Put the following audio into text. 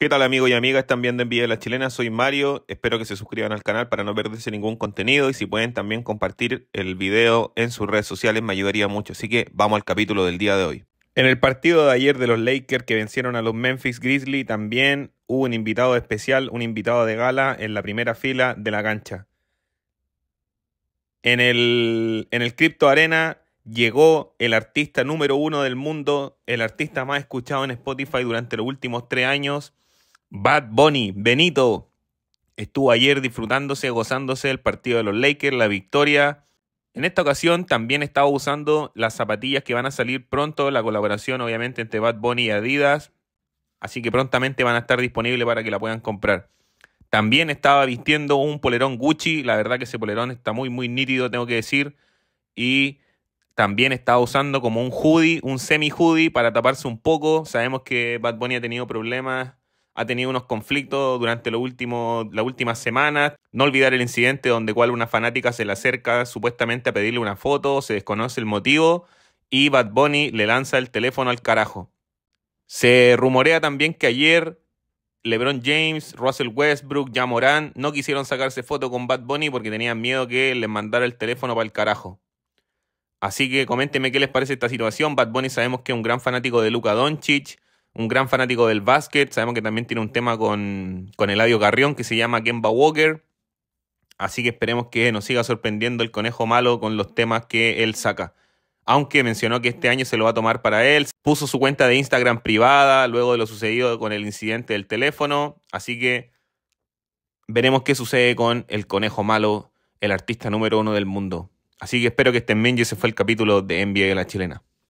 ¿Qué tal amigos y amigas? viendo de Envía de la Chilena, soy Mario, espero que se suscriban al canal para no perderse ningún contenido y si pueden también compartir el video en sus redes sociales me ayudaría mucho, así que vamos al capítulo del día de hoy. En el partido de ayer de los Lakers que vencieron a los Memphis Grizzlies también hubo un invitado especial, un invitado de gala en la primera fila de la cancha. En el, en el Crypto Arena llegó el artista número uno del mundo, el artista más escuchado en Spotify durante los últimos tres años Bad Bunny, Benito, estuvo ayer disfrutándose, gozándose del partido de los Lakers, la victoria. En esta ocasión también estaba usando las zapatillas que van a salir pronto, la colaboración obviamente entre Bad Bunny y Adidas, así que prontamente van a estar disponibles para que la puedan comprar. También estaba vistiendo un polerón Gucci, la verdad que ese polerón está muy muy nítido, tengo que decir, y también estaba usando como un hoodie, un semi hoodie para taparse un poco. Sabemos que Bad Bunny ha tenido problemas ha tenido unos conflictos durante lo último, las últimas semanas. No olvidar el incidente donde cual una fanática se le acerca supuestamente a pedirle una foto, se desconoce el motivo y Bad Bunny le lanza el teléfono al carajo. Se rumorea también que ayer LeBron James, Russell Westbrook, Ja Morán no quisieron sacarse foto con Bad Bunny porque tenían miedo que les mandara el teléfono para el carajo. Así que coméntenme qué les parece esta situación. Bad Bunny sabemos que es un gran fanático de Luka Doncic un gran fanático del básquet. Sabemos que también tiene un tema con, con Eladio Carrión que se llama Kemba Walker. Así que esperemos que nos siga sorprendiendo el conejo malo con los temas que él saca. Aunque mencionó que este año se lo va a tomar para él. Puso su cuenta de Instagram privada luego de lo sucedido con el incidente del teléfono. Así que veremos qué sucede con el conejo malo, el artista número uno del mundo. Así que espero que estén bien y ese fue el capítulo de NBA de la chilena.